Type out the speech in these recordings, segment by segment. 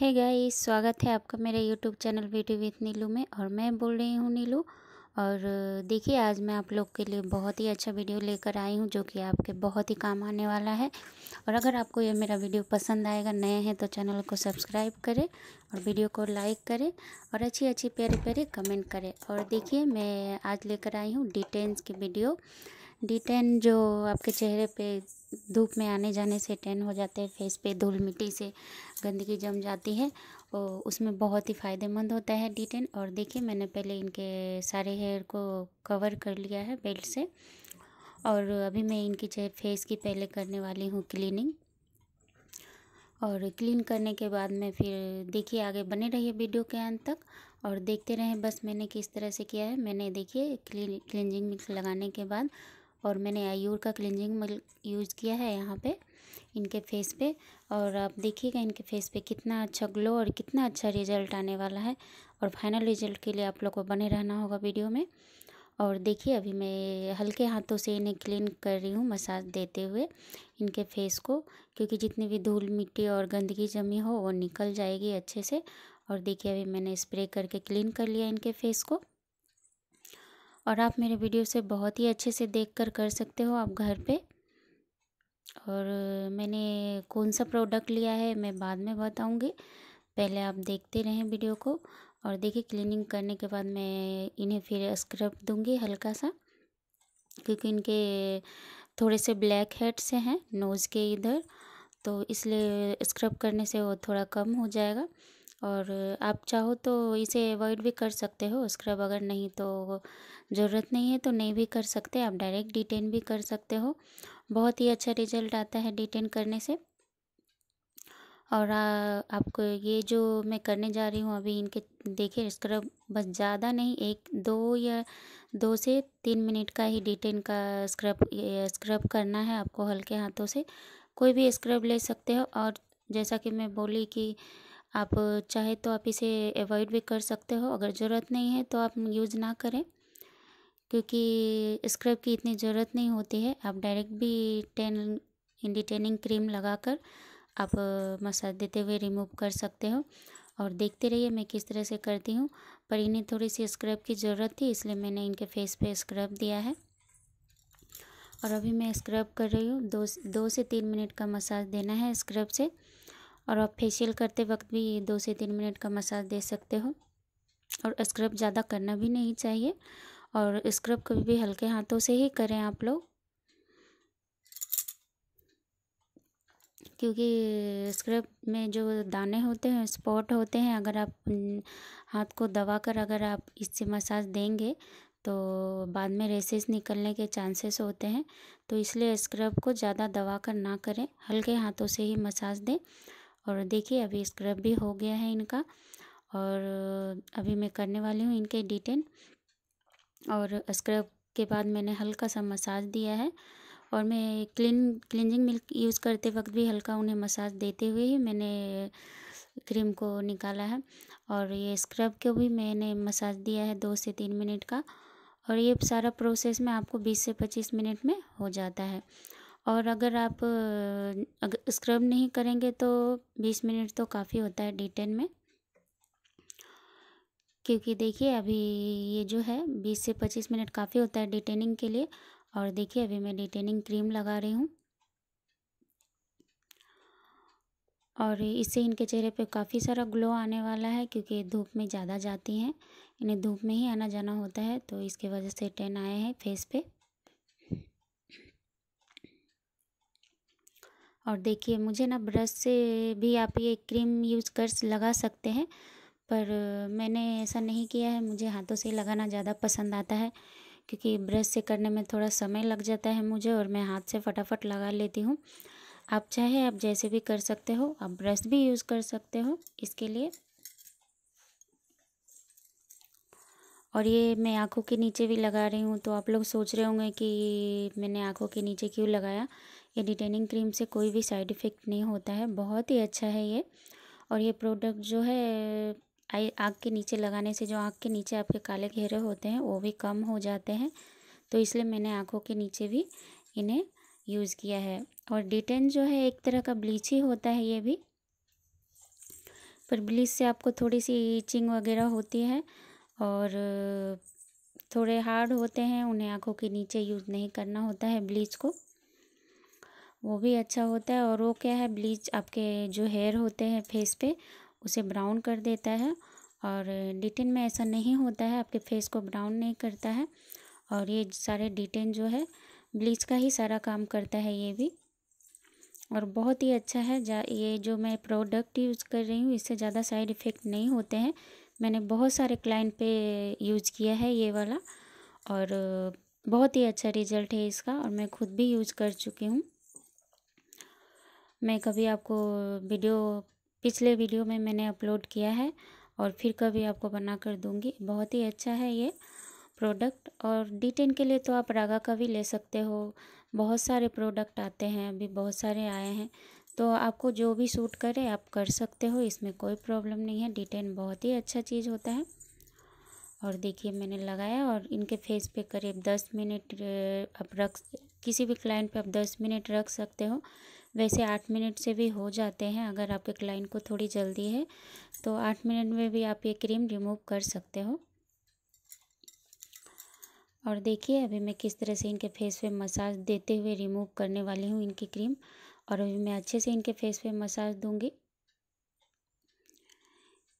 है hey guys स्वागत है आपका मेरे YouTube channel video with Neelu में और मैं बोल रही हूँ नीलू और देखिए आज मैं आप लोग के लिए बहुत ही अच्छा वीडियो लेकर आई हूँ जो कि आपके बहुत ही काम आने वाला है और अगर आपको यह मेरा वीडियो पसंद आएगा नए हैं तो चैनल को सब्सक्राइब करें और वीडियो को लाइक करें और अच्छी अच्छी प्यारे प्यारे कमेंट करें और देखिए मैं आज लेकर आई हूँ डिटेन्स की वीडियो डिटेन जो आपके चेहरे पर धूप में आने जाने से टैन हो जाते हैं फेस पे धूल मिट्टी से गंदगी जम जाती है और उसमें बहुत ही फ़ायदेमंद होता है डी टेन और देखिए मैंने पहले इनके सारे हेयर को कवर कर लिया है बेल्ट से और अभी मैं इनकी फेस की पहले करने वाली हूँ क्लीनिंग और क्लीन करने के बाद में फिर देखिए आगे बने रहिए वीडियो के अंत तक और देखते रहें बस मैंने किस तरह से किया है मैंने देखिए क्लीन क्लिनजिंग मिक्स लगाने के बाद और मैंने आयूर का क्लिनजिंग यूज़ किया है यहाँ पे इनके फेस पे और आप देखिएगा इनके फेस पे कितना अच्छा ग्लो और कितना अच्छा रिजल्ट आने वाला है और फाइनल रिजल्ट के लिए आप लोग को बने रहना होगा वीडियो में और देखिए अभी मैं हल्के हाथों से इन्हें क्लीन कर रही हूँ मसाज देते हुए इनके फेस को क्योंकि जितनी भी धूल मिट्टी और गंदगी जमी हो वो निकल जाएगी अच्छे से और देखिए अभी मैंने स्प्रे करके क्लीन कर लिया इनके फेस को और आप मेरे वीडियो से बहुत ही अच्छे से देख कर कर सकते हो आप घर पे और मैंने कौन सा प्रोडक्ट लिया है मैं बाद में बताऊँगी पहले आप देखते रहें वीडियो को और देखिए क्लीनिंग करने के बाद मैं इन्हें फिर स्क्रब दूँगी हल्का सा क्योंकि इनके थोड़े से ब्लैक हेड्स हैं नोज़ के इधर तो इसलिए स्क्रब करने से वो थोड़ा कम हो जाएगा और आप चाहो तो इसे अवॉइड भी कर सकते हो स्क्रब अगर नहीं तो ज़रूरत नहीं है तो नहीं भी कर सकते आप डायरेक्ट डिटेन भी कर सकते हो बहुत ही अच्छा रिजल्ट आता है डिटेन करने से और आ, आपको ये जो मैं करने जा रही हूँ अभी इनके देखिए स्क्रब बस ज़्यादा नहीं एक दो या दो से तीन मिनट का ही डिटेन का स्क्रब स्क्रब करना है आपको हल्के हाथों से कोई भी स्क्रब ले सकते हो और जैसा कि मैं बोली कि आप चाहे तो आप इसे अवॉइड भी कर सकते हो अगर ज़रूरत नहीं है तो आप यूज़ ना करें क्योंकि स्क्रब की इतनी ज़रूरत नहीं होती है आप डायरेक्ट भी टेन इंडिटेनिंग क्रीम लगाकर आप मसाज देते हुए रिमूव कर सकते हो और देखते रहिए मैं किस तरह से करती हूँ पर इन्हें थोड़ी सी स्क्रब की ज़रूरत थी इसलिए मैंने इनके फेस पे स्क्रब दिया है और अभी मैं स्क्रब कर रही हूँ दो दो से तीन मिनट का मसाज देना है स्क्रब से और आप फेशियल करते वक्त भी दो से तीन मिनट का मसाज दे सकते हो और स्क्रब ज़्यादा करना भी नहीं चाहिए और स्क्रब कभी भी हल्के हाथों से ही करें आप लोग क्योंकि स्क्रब में जो दाने होते हैं स्पॉट होते हैं अगर आप हाथ को दबा कर अगर आप इससे मसाज देंगे तो बाद में रेसेस निकलने के चांसेस होते हैं तो इसलिए स्क्रब को ज़्यादा दबा कर ना करें हल्के हाथों से ही मसाज दें और देखिए अभी स्क्रब भी हो गया है इनका और अभी मैं करने वाली हूँ इनके डिटेन और स्क्रब के बाद मैंने हल्का सा मसाज दिया है और मैं क्लीन क्लिनजिंग मिल्क यूज़ करते वक्त भी हल्का उन्हें मसाज देते हुए ही मैंने क्रीम को निकाला है और ये स्क्रब को भी मैंने मसाज दिया है दो से तीन मिनट का और ये सारा प्रोसेस में आपको बीस से पच्चीस मिनट में हो जाता है और अगर आप अगर स्क्रब नहीं करेंगे तो बीस मिनट तो काफ़ी होता है डिटेन में क्योंकि देखिए अभी ये जो है बीस से पच्चीस मिनट काफ़ी होता है डिटेनिंग के लिए और देखिए अभी मैं डिटेनिंग क्रीम लगा रही हूँ और इससे इनके चेहरे पे काफ़ी सारा ग्लो आने वाला है क्योंकि धूप में ज़्यादा जाती हैं इन्हें धूप में ही आना जाना होता है तो इसके वजह से टेन आए हैं फेस पे और देखिए मुझे ना ब्रश से भी आप ये क्रीम यूज़ कर लगा सकते हैं पर मैंने ऐसा नहीं किया है मुझे हाथों से लगाना ज़्यादा पसंद आता है क्योंकि ब्रश से करने में थोड़ा समय लग जाता है मुझे और मैं हाथ से फटाफट लगा लेती हूँ आप चाहे आप जैसे भी कर सकते हो आप ब्रश भी यूज़ कर सकते हो इसके लिए और ये मैं आँखों के नीचे भी लगा रही हूँ तो आप लोग सोच रहे होंगे कि मैंने आँखों के नीचे क्यों लगाया ये डिटेनिंग क्रीम से कोई भी साइड इफ़ेक्ट नहीं होता है बहुत ही अच्छा है ये और ये प्रोडक्ट जो है आई आँख के नीचे लगाने से जो आँख के नीचे आपके काले घेरे होते हैं वो भी कम हो जाते हैं तो इसलिए मैंने आँखों के नीचे भी इन्हें यूज़ किया है और डिटेन जो है एक तरह का ब्लीच ही होता है ये भी पर ब्लीच से आपको थोड़ी सी ईचिंग वगैरह होती है और थोड़े हार्ड होते हैं उन्हें आँखों के नीचे यूज़ नहीं करना होता है ब्लीच को वो भी अच्छा होता है और वो क्या है ब्लीच आपके जो हेयर होते हैं फेस पे उसे ब्राउन कर देता है और डिटेन में ऐसा नहीं होता है आपके फेस को ब्राउन नहीं करता है और ये सारे डिटेन जो है ब्लीच का ही सारा काम करता है ये भी और बहुत ही अच्छा है जा ये जो मैं प्रोडक्ट यूज़ कर रही हूँ इससे ज़्यादा साइड इफ़ेक्ट नहीं होते हैं मैंने बहुत सारे क्लाइंट पे यूज़ किया है ये वाला और बहुत ही अच्छा रिज़ल्ट है इसका और मैं खुद भी यूज़ कर चुकी हूँ मैं कभी आपको वीडियो पिछले वीडियो में मैंने अपलोड किया है और फिर कभी आपको बना कर दूँगी बहुत ही अच्छा है ये प्रोडक्ट और डी टेन के लिए तो आप रागा का भी ले सकते हो बहुत सारे प्रोडक्ट आते हैं अभी बहुत सारे आए हैं तो आपको जो भी सूट करे आप कर सकते हो इसमें कोई प्रॉब्लम नहीं है डी टेन बहुत ही अच्छा चीज़ होता है और देखिए मैंने लगाया और इनके फेस पे करीब दस मिनट आप रख किसी भी क्लाइंट पे आप दस मिनट रख सकते हो वैसे आठ मिनट से भी हो जाते हैं अगर आपके क्लाइंट को थोड़ी जल्दी है तो आठ मिनट में भी आप ये क्रीम रिमूव कर सकते हो और देखिए अभी मैं किस तरह से इनके फेस पे मसाज देते हुए रिमूव करने वाली हूँ इनकी क्रीम और अभी मैं अच्छे से इनके फेस पे मसाज दूँगी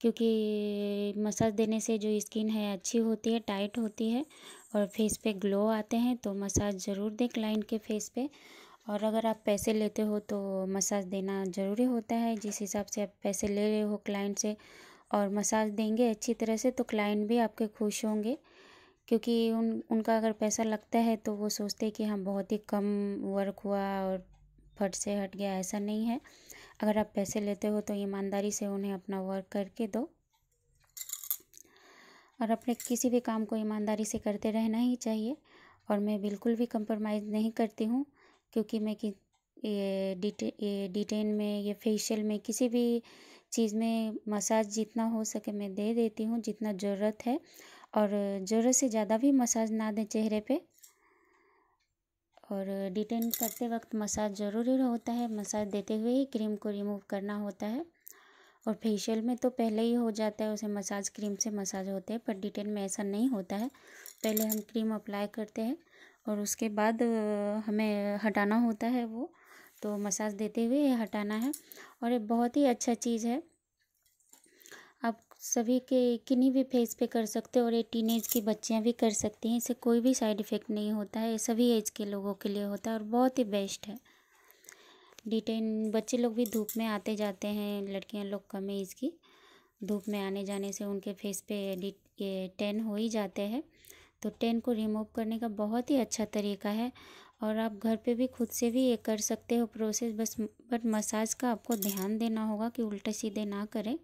क्योंकि मसाज देने से जो स्किन है अच्छी होती है टाइट होती है और फेस पे ग्लो आते हैं तो मसाज ज़रूर दें क्लाइंट के फेस पे और अगर आप पैसे लेते हो तो मसाज देना ज़रूरी होता है जिस हिसाब से आप पैसे ले रहे हो क्लाइंट से और मसाज देंगे अच्छी तरह से तो क्लाइंट भी आपके खुश होंगे क्योंकि उन उनका अगर पैसा लगता है तो वो सोचते हैं कि हाँ बहुत ही कम वर्क हुआ और फट से हट गया ऐसा नहीं है अगर आप पैसे लेते हो तो ईमानदारी से उन्हें अपना वर्क करके दो और अपने किसी भी काम को ईमानदारी से करते रहना ही चाहिए और मैं बिल्कुल भी कंप्रोमाइज़ नहीं करती हूँ क्योंकि मैं कि ये डिटे डिटेन में या फेशियल में किसी भी चीज़ में मसाज जितना हो सके मैं दे देती हूँ जितना ज़रूरत है और ज़रूरत से ज़्यादा भी मसाज ना दें चेहरे पे और डिटेन करते वक्त मसाज ज़रूरी होता है मसाज देते हुए ही क्रीम को रिमूव करना होता है और फेशियल में तो पहले ही हो जाता है उसे मसाज क्रीम से मसाज होते हैं पर डिटेन में ऐसा नहीं होता है पहले हम क्रीम अप्लाई करते हैं और उसके बाद हमें हटाना होता है वो तो मसाज देते हुए हटाना है और ये बहुत ही अच्छा चीज़ है आप सभी के किन्हीं भी फेस पे कर सकते हो और ये टीनेज की बच्चियां भी कर सकती हैं इससे कोई भी साइड इफ़ेक्ट नहीं होता है ये सभी एज के लोगों के लिए होता है और बहुत ही बेस्ट है डिटेन बच्चे लोग भी धूप में आते जाते हैं लड़कियां लोग कम एज की धूप में आने जाने से उनके फेस पे ये टेन हो ही जाते हैं तो टेन को रिमूव करने का बहुत ही अच्छा तरीका है और आप घर पे भी खुद से भी ये कर सकते हो प्रोसेस बस बट मसाज का आपको ध्यान देना होगा कि उल्टे सीधे ना करें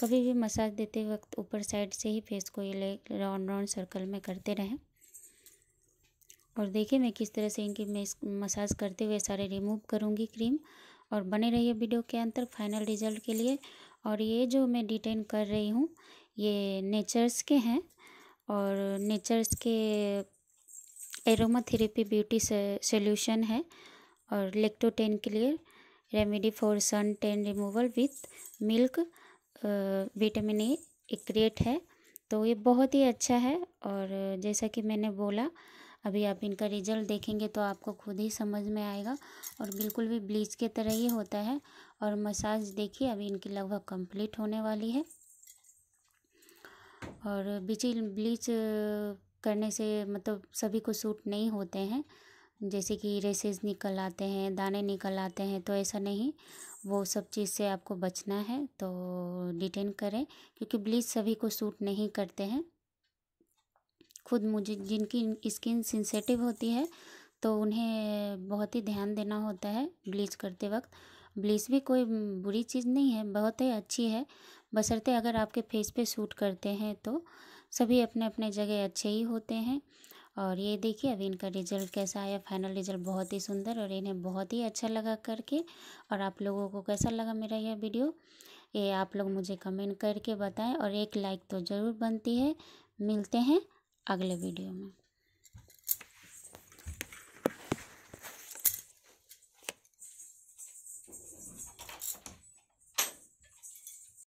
कभी भी मसाज देते वक्त ऊपर साइड से ही फेस को ये ले राउंड राउंड सर्कल में करते रहें और देखिए मैं किस तरह से इनकी मेस मसाज करते हुए सारे रिमूव करूँगी क्रीम और बने रहिए वीडियो के अंतर फाइनल रिजल्ट के लिए और ये जो मैं डिटेन कर रही हूँ ये नेचर्स के हैं और नेचर्स के एरोमाथेरेपी ब्यूटी सोल्यूशन है और लेक्टोटेन के लिए remedy for sun tan removal with milk vitamin A एक है तो ये बहुत ही अच्छा है और जैसा कि मैंने बोला अभी आप इनका रिजल्ट देखेंगे तो आपको खुद ही समझ में आएगा और बिल्कुल भी ब्लीच के तरह ही होता है और मसाज देखिए अभी इनकी लगभग कंप्लीट होने वाली है और ब्लीचिंग ब्लीच करने से मतलब सभी को सूट नहीं होते हैं जैसे कि रेसेस निकल आते हैं दाने निकल आते हैं तो ऐसा नहीं वो सब चीज़ से आपको बचना है तो डिटेन करें क्योंकि ब्लीच सभी को सूट नहीं करते हैं खुद मुझे जिनकी स्किन सेंसेटिव होती है तो उन्हें बहुत ही ध्यान देना होता है ब्लीच करते वक्त ब्लीच भी कोई बुरी चीज़ नहीं है बहुत ही अच्छी है बसरते अगर आपके फेस पे सूट करते हैं तो सभी अपने अपने जगह अच्छे ही होते हैं और ये देखिए अभी इनका रिज़ल्ट कैसा आया फाइनल रिज़ल्ट बहुत ही सुंदर और इन्हें बहुत ही अच्छा लगा करके और आप लोगों को कैसा लगा मेरा यह वीडियो ये आप लोग मुझे कमेंट करके बताएं और एक लाइक तो ज़रूर बनती है मिलते हैं अगले वीडियो में